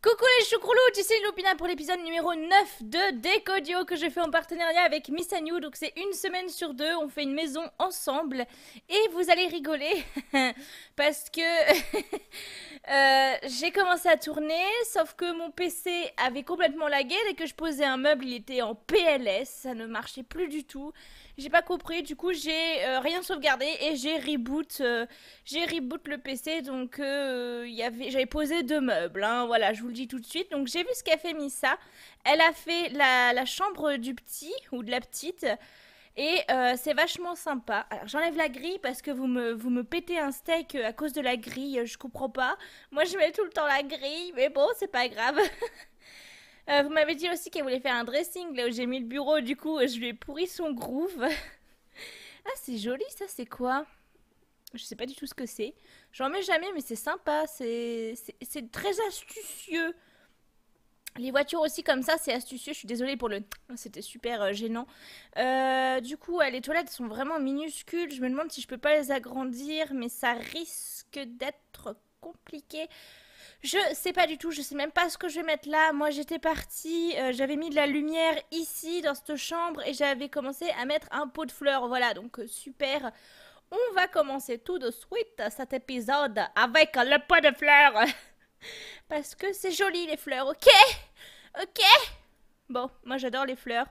Coucou les choucroulous, ici Lupina pour l'épisode numéro 9 de Décodio que je fais en partenariat avec Miss Agnew. Donc c'est une semaine sur deux, on fait une maison ensemble et vous allez rigoler parce que Euh, j'ai commencé à tourner, sauf que mon PC avait complètement lagué. Dès que je posais un meuble, il était en PLS, ça ne marchait plus du tout. J'ai pas compris, du coup j'ai euh, rien sauvegardé et j'ai reboot, euh, j'ai reboot le PC. Donc j'avais posé deux meubles, hein. voilà, je vous le dis tout de suite. Donc j'ai vu ce qu'a fait Missa. Elle a fait la chambre du petit ou de la petite. Et euh, c'est vachement sympa. Alors j'enlève la grille parce que vous me, vous me pétez un steak euh, à cause de la grille, euh, je comprends pas. Moi je mets tout le temps la grille, mais bon, c'est pas grave. vous m'avez dit aussi qu'elle voulait faire un dressing là où j'ai mis le bureau, du coup je lui ai pourri son groove. ah c'est joli ça, c'est quoi Je sais pas du tout ce que c'est. J'en mets jamais mais c'est sympa, c'est très astucieux. Les voitures aussi comme ça, c'est astucieux. Je suis désolée pour le... Oh, c'était super euh, gênant. Euh, du coup, les toilettes sont vraiment minuscules. Je me demande si je peux pas les agrandir, mais ça risque d'être compliqué. Je sais pas du tout, je sais même pas ce que je vais mettre là. Moi j'étais partie, euh, j'avais mis de la lumière ici dans cette chambre et j'avais commencé à mettre un pot de fleurs. Voilà, donc super. On va commencer tout de suite cet épisode avec le pot de fleurs. Parce que c'est joli les fleurs, ok Ok Bon, moi j'adore les fleurs.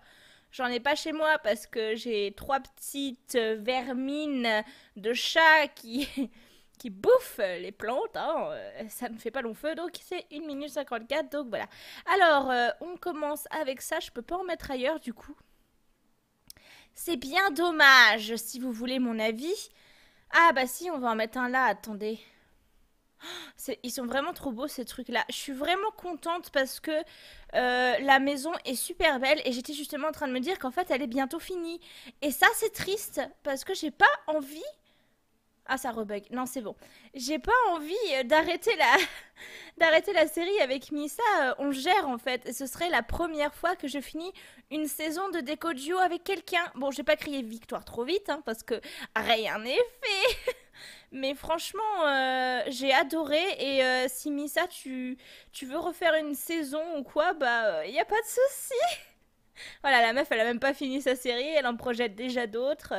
J'en ai pas chez moi parce que j'ai trois petites vermines de chat qui, qui bouffent les plantes. Hein. Euh, ça ne fait pas long feu, donc c'est 1 minute 54. Donc voilà. Alors, euh, on commence avec ça. Je peux pas en mettre ailleurs du coup. C'est bien dommage, si vous voulez mon avis. Ah bah si, on va en mettre un là, attendez. Ils sont vraiment trop beaux ces trucs-là. Je suis vraiment contente parce que euh, la maison est super belle et j'étais justement en train de me dire qu'en fait elle est bientôt finie. Et ça c'est triste parce que j'ai pas envie... Ah ça rebug. Non c'est bon. J'ai pas envie euh, d'arrêter la... d'arrêter la série avec Misa euh, On gère en fait. ce serait la première fois que je finis une saison de déco duo avec quelqu'un. Bon j'ai pas crié victoire trop vite hein, parce que rien n'est fait. Mais franchement, euh, j'ai adoré. Et euh, si Misa, tu, veux refaire une saison ou quoi, bah, il euh, n'y a pas de souci. voilà, la meuf, elle a même pas fini sa série, elle en projette déjà d'autres.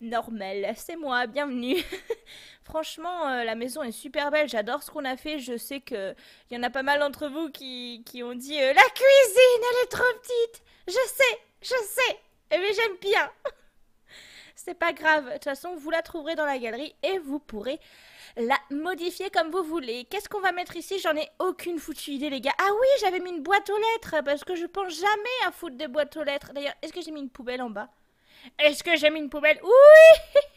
normal, c'est moi, bienvenue. Franchement, la maison est super belle, j'adore ce qu'on a fait. Je sais qu'il y en a pas mal d'entre vous qui, qui ont dit La cuisine, elle est trop petite Je sais, je sais, eh, mais j'aime bien c'est pas grave. De toute façon, vous la trouverez dans la galerie et vous pourrez la modifier comme vous voulez. Qu'est-ce qu'on va mettre ici J'en ai aucune foutue idée, les gars. Ah oui, j'avais mis une boîte aux lettres parce que je pense jamais à foutre des boîtes aux lettres. D'ailleurs, est-ce que j'ai mis une poubelle en bas Est-ce que j'ai mis une poubelle Oui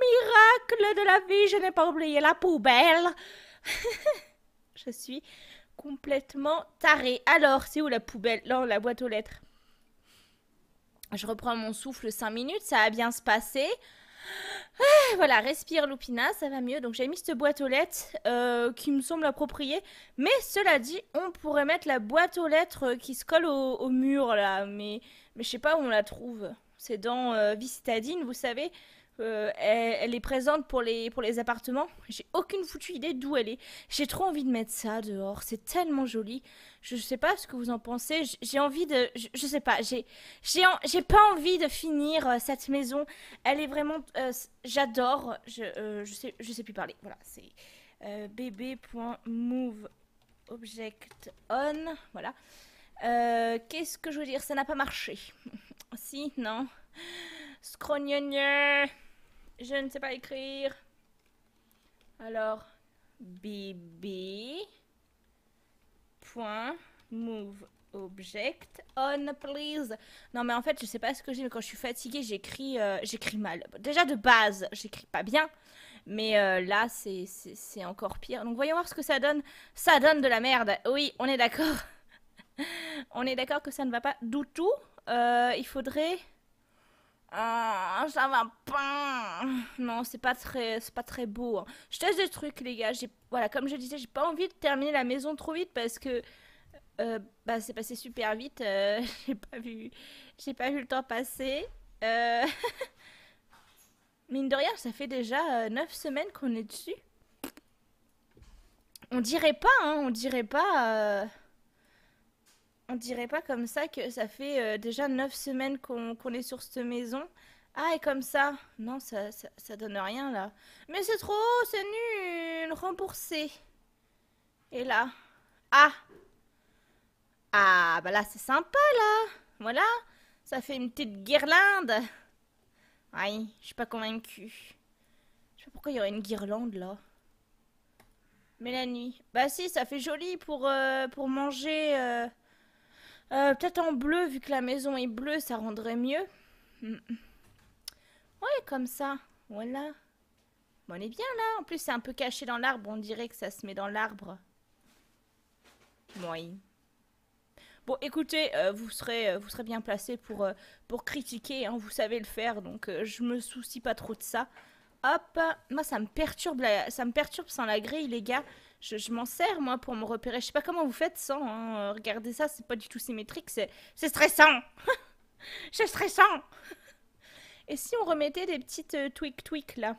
Miracle de la vie, je n'ai pas oublié la poubelle. je suis complètement tarée. Alors, c'est où la poubelle Non, la boîte aux lettres. Je reprends mon souffle 5 minutes, ça a bien se passer. Ah, voilà, respire Lupina, ça va mieux. Donc j'ai mis cette boîte aux lettres euh, qui me semble appropriée. Mais cela dit, on pourrait mettre la boîte aux lettres euh, qui se colle au, mur là. Mais, mais je sais pas où on la trouve. C'est dans euh, vous savez, euh, elle, est présente pour les, pour les appartements. J'ai aucune foutue idée d'où elle est. J'ai trop envie de mettre ça dehors. C'est tellement joli. Je sais pas ce que vous en pensez. J'ai envie de. Je, sais pas. J'ai j'ai pas envie de finir euh, cette maison. Elle est vraiment. Euh, j'adore. Je, je, sais, je sais plus parler. Voilà. C'est move object on. Voilà. Qu'est-ce que je veux dire Ça n'a pas marché. si, non. Scrognonier je ne sais pas écrire. Alors, bb point move object on please. Non mais en fait je sais pas ce que j'ai mais quand je suis fatiguée j'écris euh, j'écris mal. Déjà de base j'écris pas bien mais euh, là c'est encore pire. Donc voyons voir ce que ça donne. Ça donne de la merde. Oui on est d'accord. on est d'accord que ça ne va pas du tout. Euh, il faudrait ah, ça va pas. Non, c'est pas très, c'est pas très beau. Hein. Je teste des trucs, les gars. voilà, comme je disais, j'ai pas envie de terminer la maison trop vite parce que, euh, bah, c'est passé super vite. Euh, j'ai pas vu, j'ai pas vu le temps passer. Euh, mine de rien, ça fait déjà 9 semaines qu'on est dessus. On dirait pas, hein, on dirait pas. On dirait pas comme ça que ça fait euh, déjà 9 semaines qu'on est sur cette maison. Ah, et comme ça Non, ça, ça, donne rien là. Mais c'est trop, c'est nul Remboursé. Et là Ah Ah, bah là c'est sympa là Voilà Ça fait une petite guirlande Aïe, je suis pas convaincue. Je sais pas pourquoi il y aurait une guirlande là. Mais la nuit. Bah si, ça fait joli pour, euh, pour manger. Euh, euh, peut-être en bleu, vu que la maison est bleue, ça rendrait mieux. Mm. Ouais, comme ça. Voilà. Bon, on est bien là. En plus, c'est un peu caché dans l'arbre. On dirait que ça se met dans l'arbre. Oui. Bon, écoutez, euh, vous, serez, euh, vous serez bien placé pour, pour critiquer. Hein. vous savez le faire, donc je je me soucie pas trop de ça. Hop, moi ça me perturbe, ça me perturbe sans la grille, les gars je, m'en sers moi pour me repérer. Je sais pas comment vous faites sans. Hein, regarder Regardez ça, c'est pas du tout symétrique, c'est stressant. c'est stressant. Et si on remettait des petites euh, tweak tweak là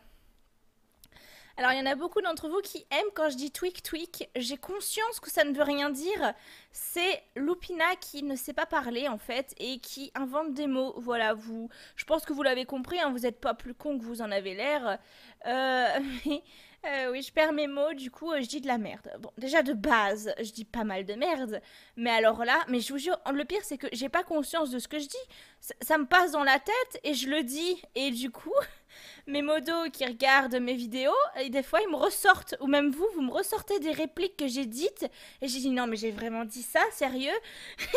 alors, il y en a beaucoup d'entre vous qui aiment quand je dis tweak tweak. J'ai conscience que ça ne veut rien dire. C'est Lupina qui ne sait pas parler en fait et qui invente des mots. Voilà, vous. Je pense que vous l'avez compris. Hein, vous n'êtes pas plus con que vous en avez l'air. Euh, Euh, oui, je perds mes mots, du coup, euh, je dis de la merde. Bon, déjà de base, je dis pas mal de merde, mais alors là, mais je vous jure, le pire c'est que j'ai pas conscience de ce que je dis. Ça, me passe dans la tête et je le dis, et du coup, mes modos qui regardent mes vidéos, et des fois ils me ressortent, ou même vous, vous me ressortez des répliques que j'ai dites, et j'ai dit non, mais j'ai vraiment dit ça, sérieux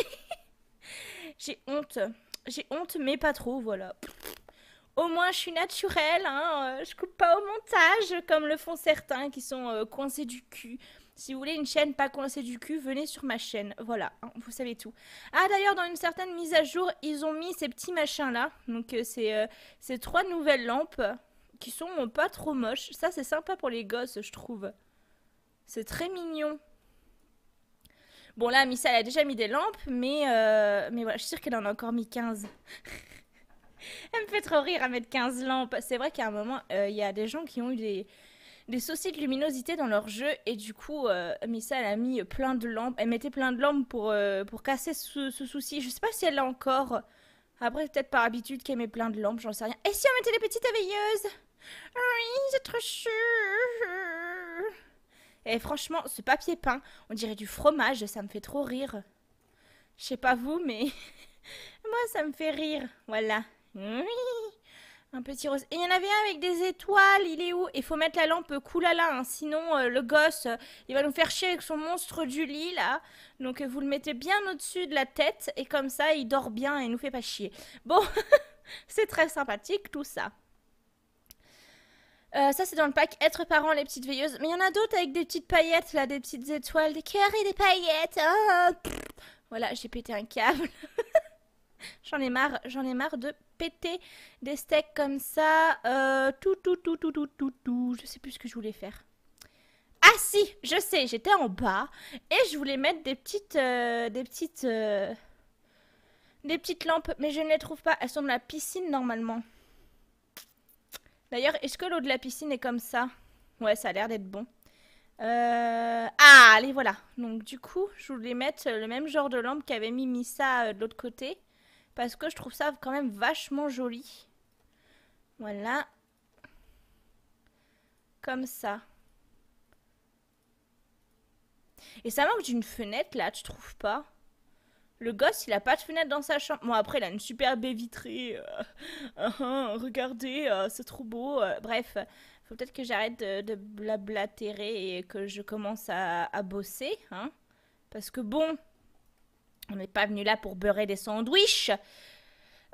J'ai honte, j'ai honte, mais pas trop, voilà au moins je suis naturelle, hein, euh, je coupe pas au montage comme le font certains qui sont euh, coincés du cul. Si vous voulez une chaîne pas coincée du cul, venez sur ma chaîne. Voilà, hein, vous savez tout. Ah d'ailleurs, dans une certaine mise à jour, ils ont mis ces petits machins là. Donc euh, c'est ces trois nouvelles lampes qui sont pas trop moches. Ça c'est sympa pour les gosses, je trouve. C'est très mignon. Bon là, Missa elle a déjà mis des lampes, mais, mais voilà, je suis sûre qu'elle en a encore mis 15. Elle me fait trop rire à mettre 15 lampes. C'est vrai qu'à un moment, euh, il y a des gens qui ont eu des, des soucis de luminosité dans leur jeu et du coup, euh, Missa, elle a mis plein de lampes. Elle mettait plein de lampes pour, euh, pour casser ce, souci. Je sais pas si elle a encore. Après, peut-être par habitude qu'elle met plein de lampes, j'en sais rien. Et si on mettait des petites veilleuses Oui, c'est trop chou Et franchement, ce papier peint, on dirait du fromage, ça me fait trop rire. Je sais pas vous, mais moi ça me fait rire. Voilà. Oui un petit rose. Et il y en avait un avec des étoiles, il est où Il faut mettre la lampe coulala, hein, sinon euh, le gosse, euh, il va nous faire chier avec son monstre du lit, là. Donc euh, vous le mettez bien au-dessus de la tête, et comme ça, il dort bien et nous fait pas chier. Bon, c'est très sympathique, tout ça. ça c'est dans le pack être parent les petites veilleuses mais il y en a d'autres avec des petites paillettes là des petites étoiles des cœurs et des paillettes oh, voilà j'ai pété un câble j'en ai marre j'en ai marre de péter des steaks comme ça. Euh, tout, tout, tout, tout, tout, tout, tout. Je sais plus ce que je voulais faire. Ah si, je sais, j'étais en bas et je voulais mettre des petites, euh, des petites, euh, des petites lampes, mais je ne les trouve pas. Elles sont dans la piscine normalement. D'ailleurs, est-ce que l'eau de la piscine est comme ça Ouais, ça a l'air d'être bon. Ah, allez, voilà. Donc du coup, je voulais mettre le même genre de lampe qu'avait mis Missa de l'autre côté parce que je trouve ça quand même vachement joli. Voilà. Comme ça. Et ça manque d'une fenêtre là, tu trouves pas le gosse, il a pas de fenêtre dans sa chambre. Bon, après, il a une super baie vitrée. Euh, hein, hein, regardez, euh, c'est trop beau. Euh. bref, faut peut-être que j'arrête de, de blablatérer et que je commence à, à bosser. Hein Parce que bon, on n'est pas venu là pour beurrer des sandwiches.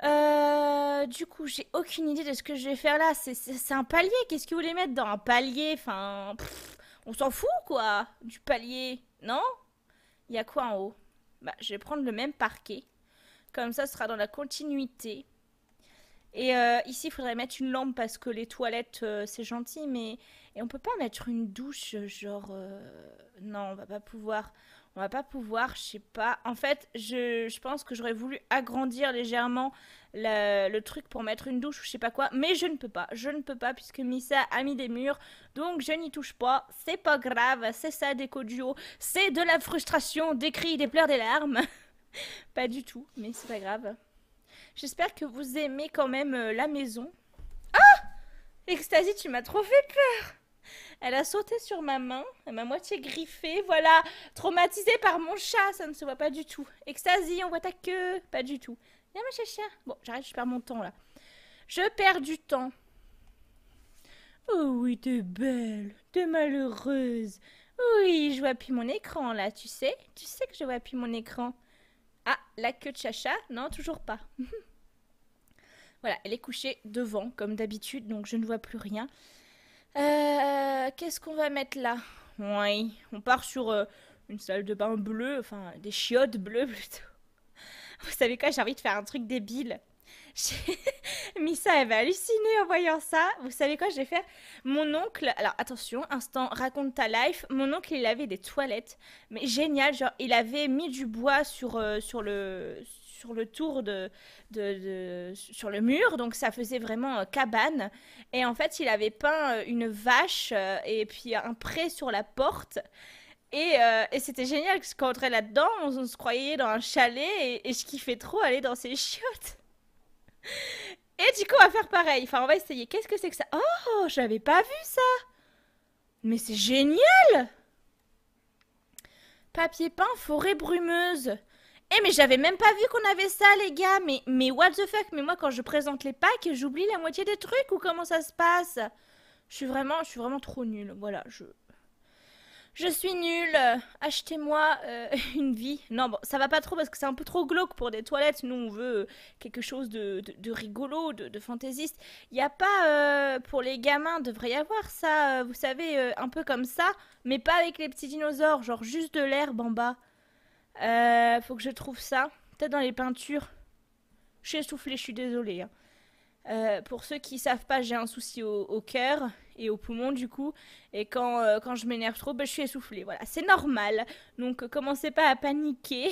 Euh, du coup, j'ai aucune idée de ce que je vais faire là. C'est un palier. Qu'est-ce que vous voulez mettre dans un palier Enfin, on s'en fout quoi du palier, non Il y a quoi en haut bah, je vais prendre le même parquet. Comme ça, ce sera dans la continuité. Et euh, ici, il faudrait mettre une lampe parce que les toilettes, euh, c'est gentil, mais et on peut pas mettre une douche, genre euh, non, on va pas pouvoir, on va pas pouvoir, je sais pas. En fait, je, pense que j'aurais voulu agrandir légèrement le truc pour mettre une douche ou je sais pas quoi, mais je ne peux pas, je ne peux pas puisque Missa a mis des murs, donc je n'y touche pas. C'est pas grave, c'est ça des duo, c'est de la frustration, des cris, des pleurs, des larmes. pas du tout, mais c'est pas grave. J'espère que vous aimez quand même euh, la maison. Ah Ecstasy, tu m'as trop fait peur Elle a sauté sur ma main, elle m'a moitié griffée, voilà, traumatisée par mon chat, ça ne se voit pas du tout. Ecstasy, on voit ta queue, pas du tout. Viens ma chacha. Bon, j'arrête, je perds mon temps là. Je perds du temps. Oh oui, t'es belle, t'es malheureuse. Oui, je vois plus mon écran là, tu sais Tu sais que je vois plus mon écran. Ah, la queue de Chacha Non, toujours pas. voilà, elle est couchée devant, comme d'habitude, donc je ne vois plus rien. Euh, qu'est-ce qu'on va mettre là Oui, on part sur euh, une salle de bain bleue, enfin des chiottes bleues plutôt. Vous savez quoi, j'ai envie de faire un truc débile. Missa, elle va halluciner en voyant ça. Vous savez quoi, je vais faire Mon oncle, alors attention, instant, raconte ta life. Mon oncle, il avait des toilettes, mais génial, genre, il avait mis du bois sur, euh, sur le sur le tour de, sur le mur donc ça faisait vraiment euh, cabane et en fait il avait peint euh, une vache et puis un pré sur la porte et, et c'était génial parce qu'on entrait là-dedans on, se croyait dans un chalet et, et je kiffais trop aller dans ces chiottes Et du coup, on va faire pareil. Enfin, on va essayer. Qu'est-ce que c'est que ça Oh, j'avais pas vu ça Mais c'est génial Papier peint, forêt brumeuse. Eh, mais j'avais même pas vu qu'on avait ça, les gars. Mais, mais what the fuck Mais moi, quand je présente les packs, j'oublie la moitié des trucs ou comment ça se passe Je suis vraiment, je suis vraiment trop nulle. Voilà, je, je suis nulle, achetez-moi euh, une vie. Non, bon, ça va pas trop parce que c'est un peu trop glauque pour des toilettes. Nous, on veut euh, quelque chose de, rigolo, de, fantaisiste. Il n'y a pas, euh, pour les gamins, devrait y avoir ça, vous savez, un peu comme ça, mais pas avec les petits dinosaures, genre juste de l'herbe en bas. faut que je trouve ça. Peut-être dans les peintures. Je suis essoufflée, je suis désolée. Hein. pour ceux qui savent pas, j'ai un souci au, au cœur et aux poumons du coup. Et quand, euh, quand je m'énerve trop, ben, je suis essoufflée. Voilà, c'est normal. Donc euh, commencez pas à paniquer.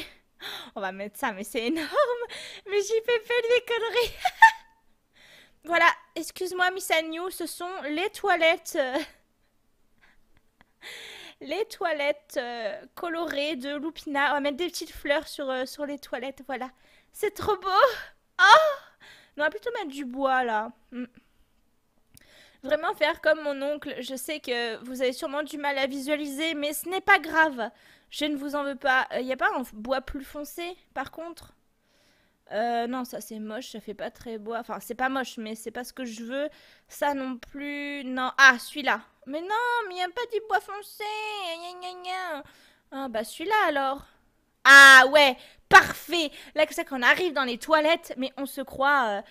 On va mettre ça, mais c'est énorme. Mais j'y fais fait des conneries. voilà, excuse-moi Miss Agnew, ce sont les toilettes... Euh, les toilettes colorées de Lupina. On va mettre des petites fleurs sur, sur les toilettes, voilà. C'est trop beau Oh On va plutôt mettre du bois là. Mm vraiment faire comme mon oncle. Je sais que vous avez sûrement du mal à visualiser, mais ce n'est pas grave. Je ne vous en veux pas. Il euh, a pas un bois plus foncé, par contre euh, non, ça c'est moche, ça fait pas très bois. Enfin, c'est pas moche, mais c'est pas ce que je veux. Ça non plus. Non. Ah, celui-là. Mais non, mais il n'y a pas du bois foncé. Ah, bah celui-là alors. Ah ouais, parfait. Là, c'est qu'on arrive dans les toilettes, mais on se croit. Euh,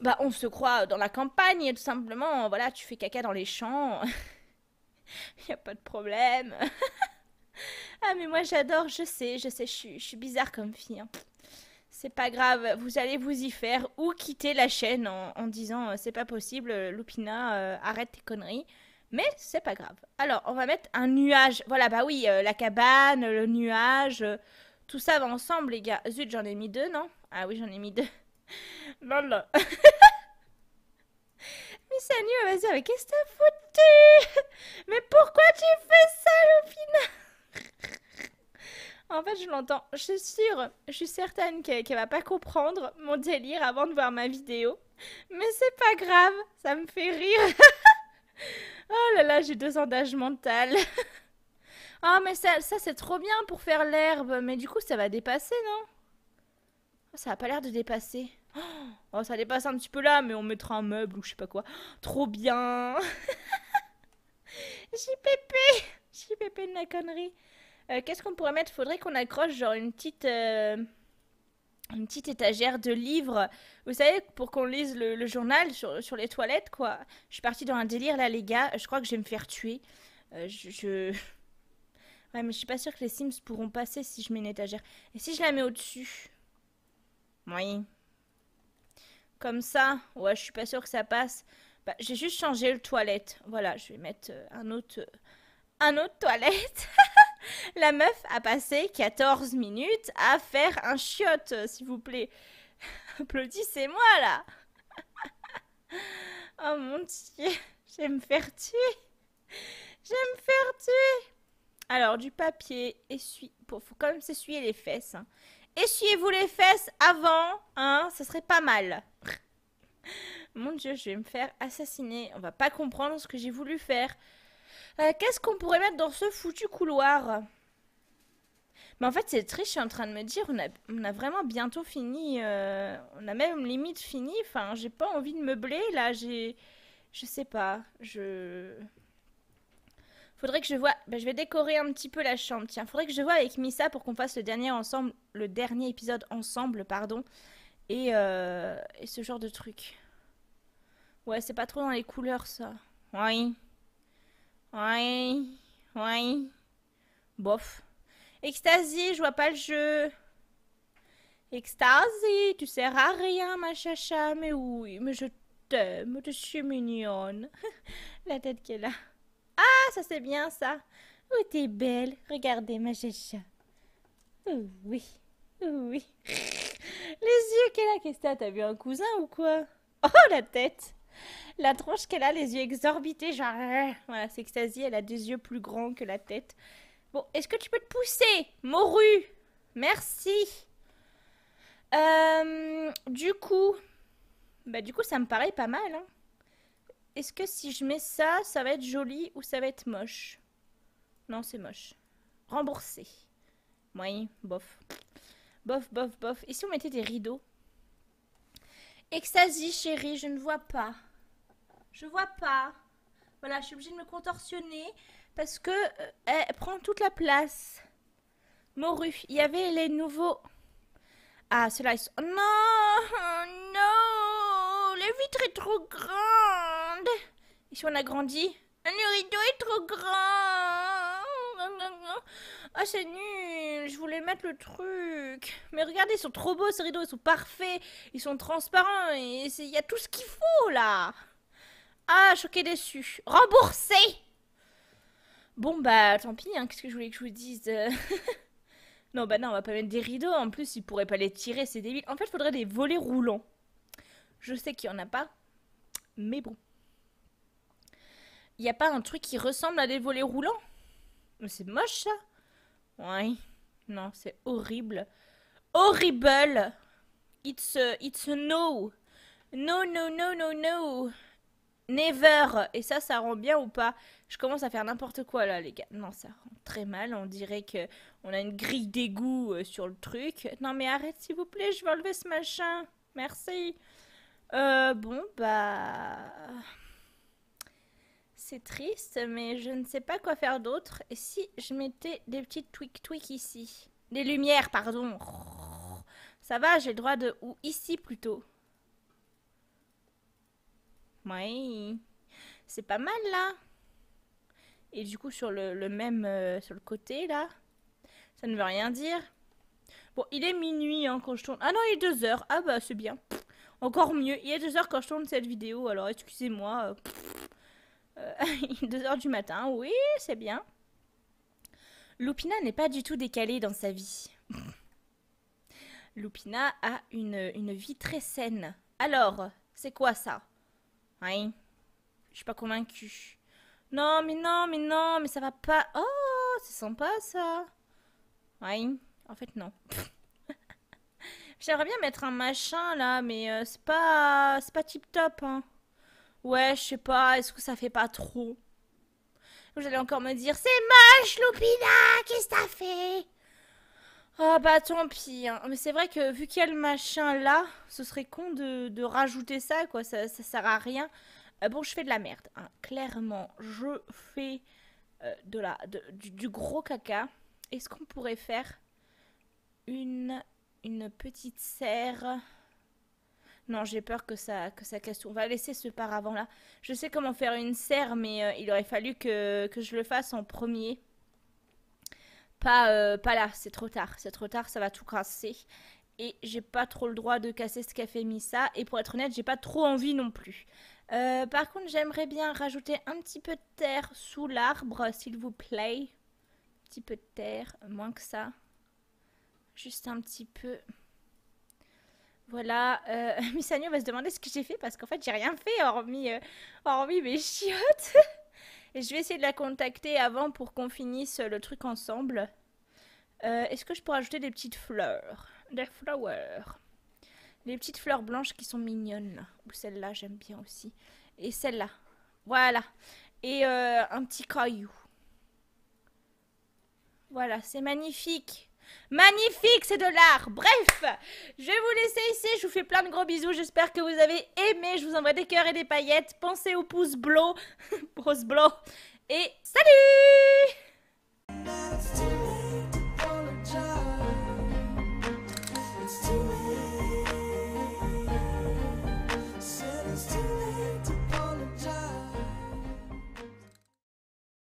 bah, on se croit dans la campagne, et tout simplement, voilà, tu fais caca dans les champs, y a pas de problème. ah, mais moi j'adore, je sais, je sais, je suis, bizarre comme fille. Hein. C'est pas grave, vous allez vous y faire ou quitter la chaîne en, disant euh, c'est pas possible, euh, Lupina, euh, arrête tes conneries. Mais c'est pas grave. Alors, on va mettre un nuage. Voilà, bah oui, la cabane, le nuage, tout ça va ensemble, les gars. Zut, j'en ai mis deux, non Ah oui, j'en ai mis deux. Lol. Mais Sanu, vas-y, mais qu'est-ce que t'as foutu Mais pourquoi tu fais ça au final En fait, je l'entends. Je suis sûre, je suis certaine qu'elle va pas comprendre mon délire avant de voir ma vidéo. Mais c'est pas grave, ça me fait rire. oh là là, j'ai deux endages mentales. oh, mais ça, ça c'est trop bien pour faire l'herbe. Mais du coup, ça va dépasser, non Ça a pas l'air de dépasser. Oh, ça dépasse un petit peu là, mais on mettra un meuble ou je sais pas quoi. Trop bien JPP JPP de la connerie. Euh, qu'est-ce qu'on pourrait mettre Faudrait qu'on accroche genre une petite... Euh, une petite étagère de livres, vous savez, pour qu'on lise le, journal sur, les toilettes, quoi. Je suis partie dans un délire, là, les gars. Je crois que je vais me faire tuer. Euh, je, je... Ouais, mais je suis pas sûre que les Sims pourront passer si je mets une étagère. Et si je la mets au-dessus Oui. Comme ça, ouais, je suis pas sûre que ça passe. Bah, j'ai juste changé le toilette. Voilà, je vais mettre euh, un autre, euh, un autre toilette. La meuf a passé 14 minutes à faire un chiotte, euh, s'il vous plaît. Applaudissez-moi là. oh mon dieu, j'aime me faire tuer. J'aime me faire tuer. Alors, du papier, essuie. pour faut quand même s'essuyer les fesses. Hein essuyez-vous les fesses avant, hein, ce serait pas mal. Mon dieu, je vais me faire assassiner. On va pas comprendre ce que j'ai voulu faire. Euh, qu'est-ce qu'on pourrait mettre dans ce foutu couloir Mais en fait, c'est triste, je suis en train de me dire, on a, vraiment bientôt fini. Euh, on a même limite fini. Enfin, j'ai pas envie de meubler, là. J'ai... Je sais pas. Je... Faudrait que je vois. Bah, je vais décorer un petit peu la chambre. Tiens, faudrait que je vois avec Missa pour qu'on fasse le dernier ensemble, le dernier épisode ensemble, pardon. Et, euh, et ce genre de truc. Ouais, c'est pas trop dans les couleurs ça. Oui. Oui. Oui. Bof. Extasie, je vois pas le jeu. Extasie, tu sers à rien, ma chacha. Mais oui, mais je t'aime, je suis mignonne. la tête qu'elle a. Ah, ça c'est bien ça. Oh, t'es belle. Regardez ma chacha oh, oui. Oh, oui. Les yeux qu'elle a, qu'est-ce que t'as vu un cousin ou quoi Oh, la tête La tronche qu'elle a, les yeux exorbités, genre... Euh, voilà, c'est extasie, elle a des yeux plus grands que la tête. Bon, est-ce que tu peux te pousser Morue Merci euh, Du coup... Bah du coup, ça me paraît pas mal, hein est-ce que si je mets ça, ça va être joli ou ça va être moche Non, c'est moche. Remboursé. Oui, bof. Bof, bof, bof. Et si on mettait des rideaux Extasie, chérie, je ne vois pas. Je vois pas. Voilà, je suis obligée de me contorsionner parce que euh, elle prend toute la place. Moru, il y avait les nouveaux. Ah, ceux-là, Non Non Les vitres sont trop grandes. Et si on a grandi Le rideau est trop grand Ah, c'est nul Je voulais mettre le truc Mais regardez, ils sont trop beaux ces rideaux, ils sont parfaits, ils sont transparents, et il y a tout ce qu'il faut là Ah, choqué déçu Remboursé Bon bah tant pis, hein. qu'est-ce que je voulais que je vous dise Non bah non, on va pas mettre des rideaux, en plus ils pourraient pas les tirer, c'est débile. En fait, il faudrait des volets roulants. Je sais qu'il y en a pas, mais bon. Il a pas un truc qui ressemble à des volets roulants Mais C'est moche ça Ouais... Non, c'est horrible. Horrible It's euh, a, it's no No, no, no, no, no Never Et ça, ça rend bien ou pas Je commence à faire n'importe quoi là, les gars. Non, ça rend très mal. On dirait que on a une grille d'égout euh, sur le truc. Non, mais arrête, s'il vous plaît, je vais enlever ce machin. Merci. Euh, bon, bah c'est triste, mais je ne sais pas quoi faire d'autre. Et si je mettais des petites tweak tweak ici Des lumières, pardon. Ça va, j'ai le droit de... Ou ici plutôt. Oui. C'est pas mal là. Et du coup sur le, même... Euh, sur le côté là. Ça ne veut rien dire. Bon, il est minuit hein, quand je tourne. Ah non, il est 2 heures. Ah bah c'est bien. encore mieux. Il est 2 heures quand je tourne cette vidéo. Alors excusez-moi. 2 euh, heures du matin, oui, c'est bien. Lupina n'est pas du tout décalée dans sa vie. Lupina a une, vie très saine. Alors, c'est quoi ça Oui, je suis pas convaincue. Non, mais non, mais non, mais ça va pas. Oh, c'est sympa ça. Oui, en fait, non. J'aimerais bien mettre un machin là, mais euh, c'est pas, pas tip top. Hein. Ouais, je sais pas, est-ce que ça fait pas trop Vous allez encore me dire C'est moche, loupina, qu'est-ce que t'as fait Ah bah tant pis, hein. mais c'est vrai que vu qu'il y a le machin là, ce serait con de, rajouter ça, quoi, ça, ça sert à rien. Euh, bon, je fais de la merde, hein. clairement, je fais euh, de la, du, gros caca. Est-ce qu'on pourrait faire une, une petite serre non, j'ai peur que ça, que ça casse On va laisser ce paravent-là. Je sais comment faire une serre, mais euh, il aurait fallu que, je le fasse en premier. Pas, euh, pas là, c'est trop tard. C'est trop tard, ça va tout casser. Et j'ai pas trop le droit de casser ce qu'a fait Missa. Et pour être honnête, j'ai pas trop envie non plus. Euh, par contre, j'aimerais bien rajouter un petit peu de terre sous l'arbre, s'il vous plaît. Un petit peu de terre, moins que ça. Juste un petit peu. Voilà, euh, Miss Agnew va se demander ce que j'ai fait parce qu'en fait j'ai rien fait hormis, euh, hormis mes chiottes. Et je vais essayer de la contacter avant pour qu'on finisse le truc ensemble. Euh, est-ce que je pourrais ajouter des petites fleurs Des flowers. Les petites fleurs blanches qui sont mignonnes. Ou celle-là, j'aime bien aussi. Et celle-là. Voilà. Et un petit caillou. Voilà, c'est magnifique. Magnifique, c'est de l'art. Bref, je vais vous laisser ici. Je vous fais plein de gros bisous. J'espère que vous avez aimé. Je vous envoie des cœurs et des paillettes. Pensez au pouce bleu. pouce bleu. Et salut